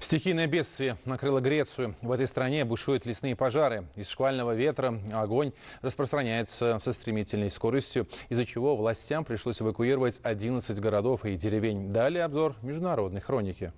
Стихийное бедствие накрыло Грецию. В этой стране бушуют лесные пожары. Из шквального ветра огонь распространяется со стремительной скоростью, из-за чего властям пришлось эвакуировать 11 городов и деревень. Далее обзор международной хроники.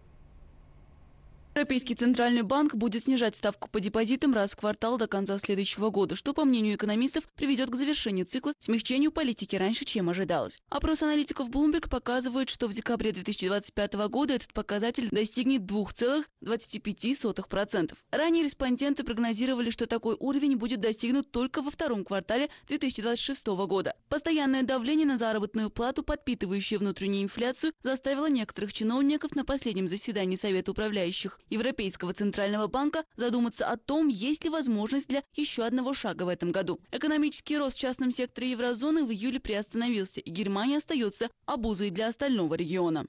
Европейский центральный банк будет снижать ставку по депозитам раз в квартал до конца следующего года, что, по мнению экономистов, приведет к завершению цикла, смягчению политики раньше, чем ожидалось. Опрос аналитиков Bloomberg показывает, что в декабре 2025 года этот показатель достигнет 2,25%. Ранее респонденты прогнозировали, что такой уровень будет достигнут только во втором квартале 2026 года. Постоянное давление на заработную плату, подпитывающее внутреннюю инфляцию, заставило некоторых чиновников на последнем заседании Совета управляющих Европейского центрального банка задуматься о том, есть ли возможность для еще одного шага в этом году. Экономический рост в частном секторе еврозоны в июле приостановился, и Германия остается обузой для остального региона.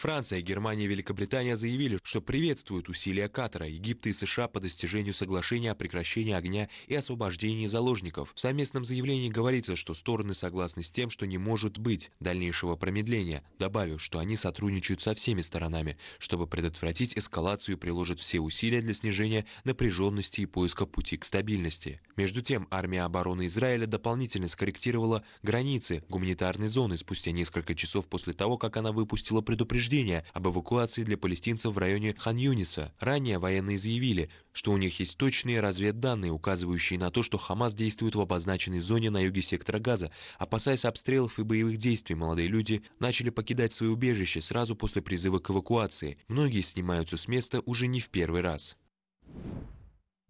Франция, Германия и Великобритания заявили, что приветствуют усилия Катара, Египта и США по достижению соглашения о прекращении огня и освобождении заложников. В совместном заявлении говорится, что стороны согласны с тем, что не может быть дальнейшего промедления, добавив, что они сотрудничают со всеми сторонами, чтобы предотвратить эскалацию и приложат все усилия для снижения напряженности и поиска пути к стабильности. Между тем, армия обороны Израиля дополнительно скорректировала границы гуманитарной зоны спустя несколько часов после того, как она выпустила предупреждение предупреждения об эвакуации для палестинцев в районе Хан-Юниса. Ранее военные заявили, что у них есть точные разведданные, указывающие на то, что Хамас действует в обозначенной зоне на юге сектора Газа. Опасаясь обстрелов и боевых действий, молодые люди начали покидать свои убежища сразу после призыва к эвакуации. Многие снимаются с места уже не в первый раз.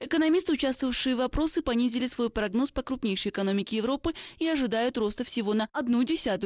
Экономисты, участвовавшие в вопросы, понизили свой прогноз по крупнейшей экономике Европы и ожидают роста всего на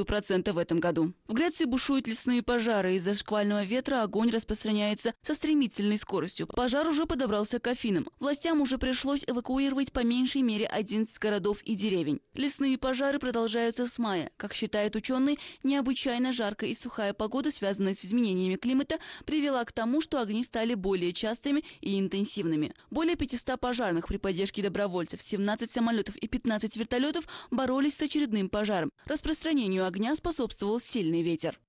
процента в этом году. В Греции бушуют лесные пожары. Из-за шквального ветра огонь распространяется со стремительной скоростью. Пожар уже подобрался к Афинам. Властям уже пришлось эвакуировать по меньшей мере 11 городов и деревень. Лесные пожары продолжаются с мая. Как считают ученые, необычайно жаркая и сухая погода, связанная с изменениями климата, привела к тому, что огни стали более частыми и интенсивными. Более 500 100 пожарных при поддержке добровольцев, 17 самолетов и 15 вертолетов боролись с очередным пожаром. Распространению огня способствовал сильный ветер.